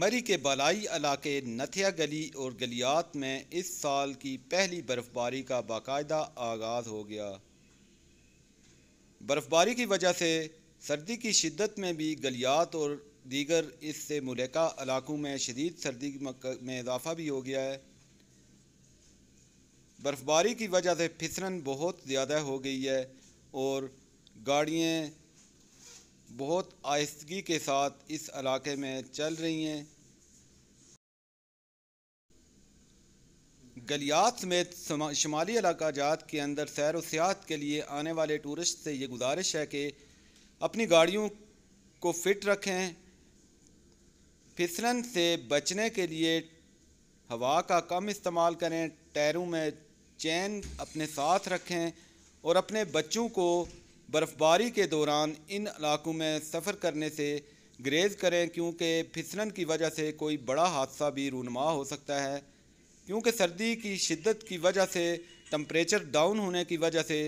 मरी के बलाई इलाके नथिया गली और गलियात में इस साल की पहली बर्फ़बारी का बाकायदा आगाज़ हो गया बर्फ़बारी की वजह से सर्दी की शिद्दत में भी गलियात और दीगर इससे मुलका इलाकों में शदीद सर्दी में इजाफा भी हो गया है बर्फ़बारी की वजह से फिसलन बहुत ज़्यादा हो गई है और गाड़ियाँ बहुत आहिस्तगी के साथ इस इलाके में चल रही हैं गलियात समेत शुमाली इलाका जात के अंदर सैर व सियाहत के लिए आने वाले टूरिस्ट से ये गुजारिश है कि अपनी गाड़ियों को फिट रखें फिसलन से बचने के लिए हवा का कम इस्तेमाल करें टायरों में चैन अपने साथ रखें और अपने बच्चों को बर्फ़बारी के दौरान इन इलाकों में सफ़र करने से ग्रेज़ करें क्योंकि फिसलन की वजह से कोई बड़ा हादसा भी रूनमा हो सकता है क्योंकि सर्दी की शिद्दत की वजह से टम्परेचर डाउन होने की वजह से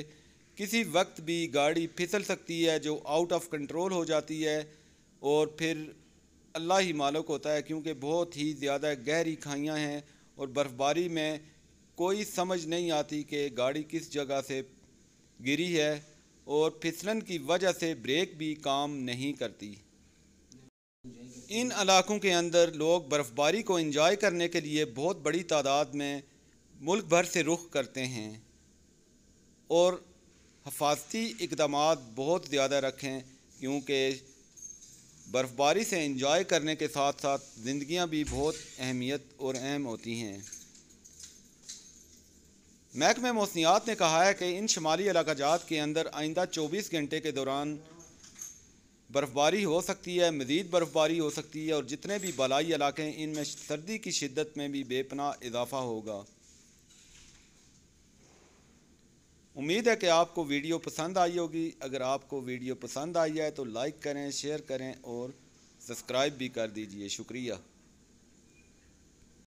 किसी वक्त भी गाड़ी फिसल सकती है जो आउट ऑफ कंट्रोल हो जाती है और फिर अल्लाह ही मालिक होता है क्योंकि बहुत ही ज़्यादा गहरी खाइयाँ हैं और बर्फ़बारी में कोई समझ नहीं आती कि गाड़ी किस जगह से गिरी है और फिसलन की वजह से ब्रेक भी काम नहीं करती इन इलाकों के अंदर लोग बर्फ़बारी को एंजॉय करने के लिए बहुत बड़ी तादाद में मुल्क भर से रुख करते हैं और हफाजती इकदाम बहुत ज़्यादा रखें क्योंकि बर्फ़बारी से इंजॉय करने के साथ साथ ज़िंदियाँ भी बहुत अहमियत और अहम होती हैं महकमे मौसमियात ने कहा है कि इन शुमाली इलाकाजात के अंदर आइंदा चौबीस घंटे के दौरान बर्फ़बारी हो सकती है मज़ीद बर्फ़बारी हो सकती है और जितने भी बलाई इलाके हैं इनमें सर्दी की शिद्दत में भी बेपना इजाफा होगा उम्मीद है कि आपको वीडियो पसंद आई होगी अगर आपको वीडियो पसंद आई है तो लाइक करें शेयर करें और सब्सक्राइब भी कर दीजिए शुक्रिया